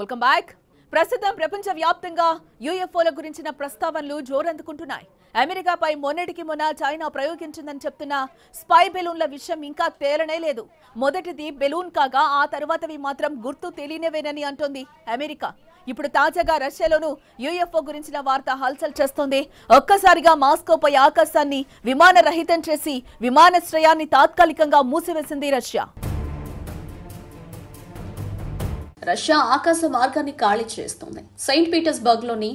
welcome back ప్రస్తుతం ప్రపంచ వ్యాప్తంగా యుఎఫ్ఓల గురించిన ప్రస్తావనలు జోరందుకుంటున్నాయి అమెరికాపై మొన్నటికి మొన్న చైనా ప్రయోగించిందని చెప్తున్న స్పై బెలూన్ల విషయం ఇంకా తేలనే లేదు మొదటిది బెలూన్ కాగా ఆ తర్వాతవి మాత్రం గుర్తు తెలియనివేనని అంటోంది అమెరికా ఇప్పుడు తాజాగా రష్యాలోనూ యూఎఫ్ఓ గురించిన వార్త హల్చల్ చేస్తోంది ఒక్కసారిగా మాస్కోపై ఆకాశాన్ని విమానరహితం చేసి విమానాశ్రయాన్ని తాత్కాలికంగా మూసివేసింది రష్యా రష్యా ఆకాశ మార్గాన్ని ఖాళీ చేస్తోంది సెయింట్ లోని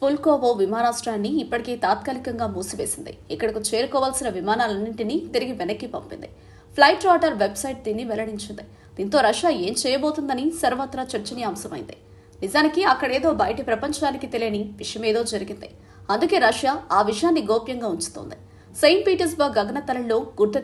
పుల్కోవో విమానాశ్రయాన్ని ఇప్పటికే తాత్కాలికంగా మూసివేసింది ఇక్కడకు చేరుకోవాల్సిన విమానాలన్నింటినీ తిరిగి వెనక్కి పంపింది ఫ్లైట్ రాటర్ వెబ్సైట్ దీన్ని వెల్లడించింది దీంతో రష్యా ఏం చేయబోతుందని సర్వత్రా చర్చనీయాంశమైంది నిజానికి అక్కడేదో బయటి ప్రపంచానికి తెలియని విషయమేదో జరిగింది అందుకే రష్యా ఆ విషయాన్ని గోప్యంగా ఉంచుతోంది సెయింట్ పీటర్స్బర్గ్ గగనతలంలో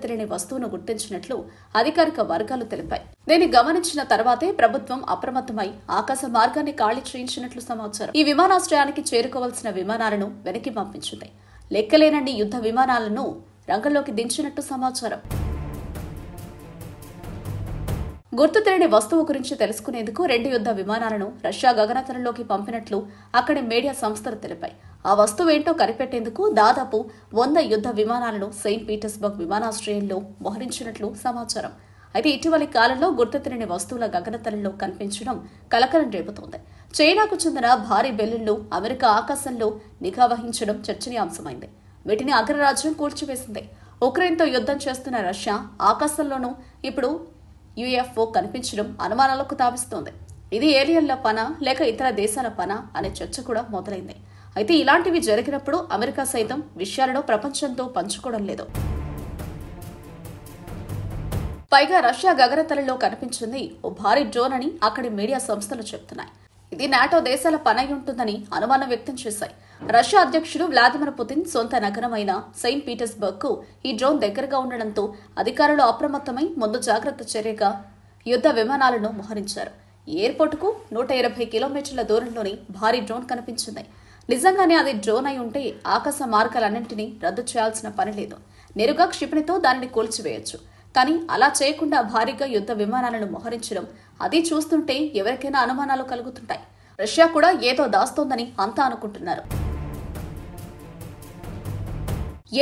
తెలియని వస్తువును గుర్తించినట్లు అధికారిక వర్గాలు తెలిపాయి దీన్ని గమనించిన తర్వాతే ప్రభుత్వం అప్రమత్తమై ఆకాశ మార్గాన్ని ఖాళీ చేయించినట్లు సమాచారం ఈ విమానాశ్రయానికి చేరుకోవాల్సిన విమానాలను వెనక్కి పంపించింది లెక్కలేనన్ని యుద్ధ విమానాలను రంగంలోకి దించినట్టు సమాచారం గుర్తు తెలియని వస్తువు గురించి తెలుసుకునేందుకు రెండు యుద్ధ విమానాలను రష్యా గగనతలంలోకి పంపినట్లు అక్కడి మీడియా సంస్థలు తెలిపాయి ఆ వస్తువేంటో కనిపెట్టేందుకు దాదాపు వంద యుద్ధ విమానాలను సెయింట్ పీటర్స్బర్గ్ విమానాశ్రయంలో మోహరించినట్లు సమాచారం అయితే ఇటీవలి కాలంలో గుర్తెరని వస్తువుల గగనతలంలో కనిపించడం కలకలం రేపుతోంది చైనాకు చెందిన భారీ బెల్లుళ్లు అమెరికా ఆకాశంలో నిఘా వహించడం చర్చనీయాంశమైంది వీటిని అగ్రరాజ్యం కూల్చివేసింది ఉక్రెయిన్తో యుద్ధం చేస్తున్న రష్యా ఆకాశంలోనూ ఇప్పుడు యుఎఫ్ఓ కనిపించడం అనుమానాలకు తావిస్తోంది ఇది ఏలియన్ల పన లేక ఇతర దేశాల పన అనే చర్చ కూడా మొదలైంది అయితే ఇలాంటివి జరిగినప్పుడు అమెరికా సైతం విషయాలను ప్రపంచంతో పంచుకోవడం లేదు పైగా రష్యా గగనతలలో కనిపించింది ఓ భారీ డ్రోన్ అని అక్కడి మీడియా సంస్థలు చెబుతున్నాయి ఇది నాటో దేశాల పనై ఉంటుందని అనుమానం వ్యక్తం చేశాయి రష్యా అధ్యక్షుడు వ్లాదిమిర్ పుతిన్ సొంత నగరమైన సెయింట్ పీటర్స్బర్గ్ కు ఈ డ్రోన్ దగ్గరగా ఉండడంతో అధికారులు అప్రమత్తమై ముందు జాగ్రత్త చర్యగా యుద్ధ విమానాలను మోహరించారు ఎయిర్పోర్టుకు నూట ఇరవై కిలోమీటర్ల దూరంలోని భారీ డ్రోన్ కనిపించింది నిజంగానే అది డ్రోన్ అయి ఉంటే ఆకాశ మార్గాలన్నింటినీ రద్దు చేయాల్సిన పని లేదు నేరుగా క్షిపణితో దానిని కూల్చివేయచ్చు కానీ అలా చేయకుండా భారీగా యుద్ధ విమానాలను మోహరించడం అది చూస్తుంటే ఎవరికైనా అనుమానాలు కలుగుతుంటాయి రష్యా కూడా ఏదో దాస్తోందని అంతా అనుకుంటున్నారు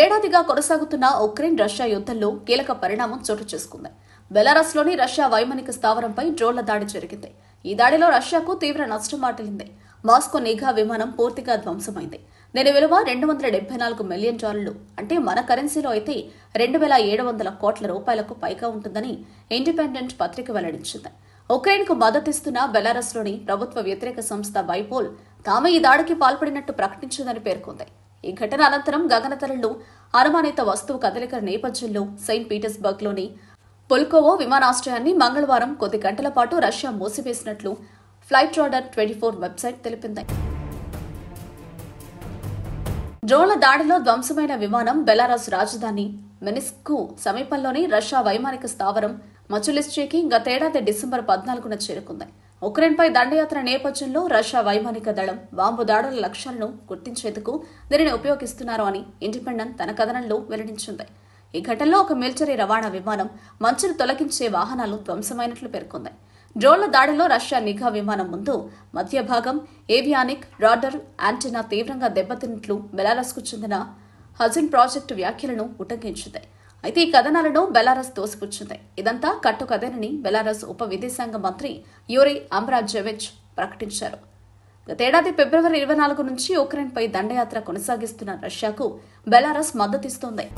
ఏడాదిగా కొనసాగుతున్న ఉక్రెయిన్ రష్యా యుద్ధంలో కీలక పరిణామం చోటు చేసుకుంది బెలారస్లోని రష్యా వైమానిక స్థావరంపై డ్రోన్ల దాడి జరిగింది ఈ దాడిలో రష్యాకు తీవ్ర నష్టం వాటిల్లింది మాస్కో నిఘా విమానం పూర్తిగా ధ్వంసమైంది దీని విలువ రెండు వందల డెబ్బై నాలుగు మిలియన్ డాలర్లు అంటే మన కరెన్సీలో అయితే రెండు వేల ఏడు వందల కోట్ల రూపాయలకు పైగా ఉంటుందని ఇండిపెండెంట్ పత్రిక వెల్లడించింది ఉక్రెయిన్కు మద్దతిస్తున్న బెలారస్లోని ప్రభుత్వ వ్యతిరేక సంస్థ బైపోల్ తాము ఈ దాడికి పాల్పడినట్టు ప్రకటించిందని పేర్కొంది ఈ ఘటన అనంతరం గగనతలంలో అనుమానిత వస్తువు కదలికల నేపథ్యంలో సెయింట్ పీటర్స్బర్గ్లోని పొల్కోవో విమానాశ్రయాన్ని మంగళవారం కొద్ది గంటల పాటు రష్యా మూసివేసినట్లు flight radar twenty four website తెలిపింది డ్రోన్ల దాడిలో ధ్వంసమైన విమానం బెలారస్ రాజధాని మెనిస్కు సమీపంలోని రష్యా వైమానిక స్థావరం మచులిస్చేకి గతేడాది డిసెంబర్ పద్నాలుగున చేరుకుంది ఉక్రెయిన్పై దండయాత్ర నేపథ్యంలో రష్యా వైమానిక దళం బాంబు దాడుల లక్ష్యాలను గుర్తించేందుకు దీనిని ఉపయోగిస్తున్నారు అని ఇండిపెండెంట్ తన కథనంలో వెల్లడించింది ఈ ఘటనలో ఒక మిలిటరీ రవాణా విమానం మంచును తొలగించే వాహనాలు ధ్వంసమైనట్లు పేర్కొంది డ్రోన్ల దాడిలో రష్యా నిఘా విమానం ముందు మధ్య భాగం ఏవియానిక్ రాడర్ యాంటెనా తీవ్రంగా దెబ్బతిన్నట్లు బెలారస్కు చెందిన హజిన్ ప్రాజెక్టు వ్యాఖ్యలను ఉటంకించింది అయితే ఈ కథనాలను బెలారస్ తోసిపుచ్చింది ఇదంతా కట్టుకదేనని బెలారస్ ఉప విదేశాంగ మంత్రి యూరి అమ్రాజెవిచ్ ప్రకటించారు గతేడాది ఫిబ్రవరి ఇరవై నాలుగు నుంచి ఉక్రెయిన్పై దండయాత్ర కొనసాగిస్తున్న రష్యాకు బెలారస్ మద్దతిస్తోంది